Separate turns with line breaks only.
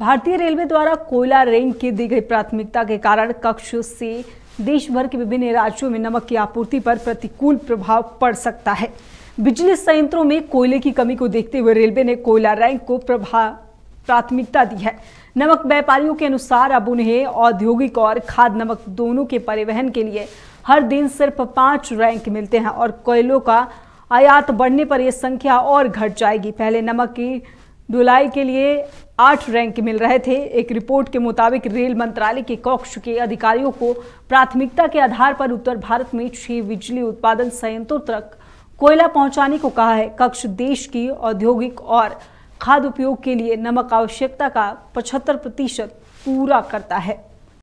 भारतीय रेलवे द्वारा कोयला रेंज की दी गई प्राथमिकता के कारण कक्ष से देश भर के विभिन्न राज्यों में नमक की आपूर्ति पर प्रतिकूल प्रभाव पड़ सकता है बिजली संयंत्रों में कोयले की कमी को देखते हुए रेलवे ने कोयला रैंक को प्रभाव प्राथमिकता दी है नमक व्यापारियों के अनुसार अब उन्हें औद्योगिक और खाद नमक दोनों के परिवहन के लिए हर दिन सिर्फ पाँच रैंक मिलते हैं और कोयलों का आयात बढ़ने पर यह संख्या और घट जाएगी पहले नमक की ढुलाई के लिए आठ रैंक मिल रहे थे एक रिपोर्ट के मुताबिक रेल मंत्रालय के कक्ष के अधिकारियों को प्राथमिकता के आधार पर उत्तर भारत में छह बिजली उत्पादन संयंत्रों तक कोयला पहुंचाने को कहा है कक्ष देश की औद्योगिक और खाद्य उपयोग के लिए नमक आवश्यकता का पचहत्तर प्रतिशत पूरा करता है